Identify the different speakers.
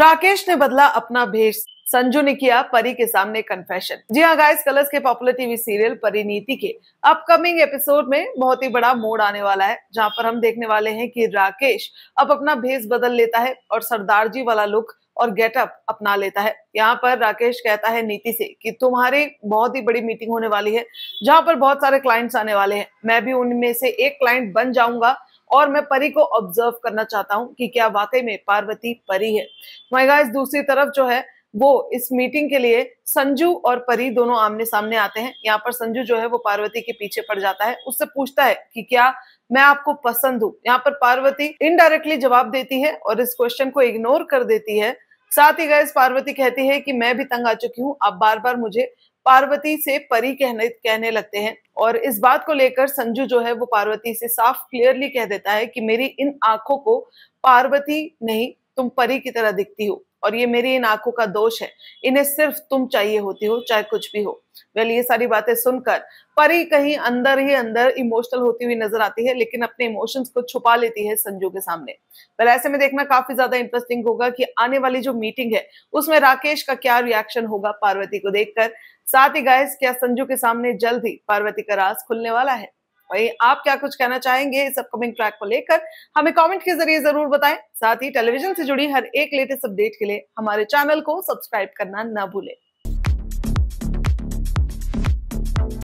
Speaker 1: राकेश ने बदला अपना भेष संजू ने किया परी के सामने कन्फेशन जी हाँ गाइस कलर्स के पॉपुलर टीवी सीरियल परिनीति के अपकमिंग एपिसोड में बहुत ही बड़ा मोड आने वाला है जहां पर हम देखने वाले हैं कि राकेश अब अपना भेष बदल लेता है और सरदार जी वाला लुक और गेटअप अपना लेता है यहाँ पर राकेश कहता है नीति से कि तुम्हारी बहुत ही बड़ी मीटिंग होने वाली है जहां पर बहुत सारे क्लाइंट्स आने वाले हैं मैं भी उनमें से एक क्लाइंट बन जाऊंगा और मैं परी को ऑब्जर्व करना चाहता हूँ कि क्या वाकई में पार्वती परी है वही दूसरी तरफ जो है वो इस मीटिंग के लिए संजू और परी दोनों आमने सामने आते हैं यहाँ पर संजू जो है वो पार्वती के पीछे पड़ जाता है उससे पूछता है कि क्या मैं आपको पसंद हूँ यहाँ पर पार्वती इनडायरेक्टली जवाब देती है और इस क्वेश्चन को इग्नोर कर देती है साथ ही गैस पार्वती कहती है कि मैं भी तंग आ चुकी हूँ आप बार बार मुझे पार्वती से परी कहने कहने लगते हैं और इस बात को लेकर संजू जो है वो पार्वती से साफ क्लियरली कह देता है कि मेरी इन आंखों को पार्वती नहीं तुम परी की तरह दिखती हो और ये मेरी इन आंखों का दोष है इन्हें सिर्फ तुम चाहिए होती हो चाहे कुछ भी हो वेल ये सारी बातें सुनकर परी कहीं अंदर ही अंदर इमोशनल होती हुई नजर आती है लेकिन अपने इमोशंस को छुपा लेती है संजू के सामने वेल ऐसे में देखना काफी ज्यादा इंटरेस्टिंग होगा कि आने वाली जो मीटिंग है उसमें राकेश का क्या रिएक्शन होगा पार्वती को देखकर साथ ही गायस क्या संजू के सामने जल्द ही पार्वती का राज खुलने वाला है वही आप क्या कुछ कहना चाहेंगे इस अपकमिंग ट्रैक को लेकर हमें कमेंट के जरिए जरूर बताएं साथ ही टेलीविजन से जुड़ी हर एक लेटेस्ट अपडेट के लिए हमारे चैनल को सब्सक्राइब करना ना भूलें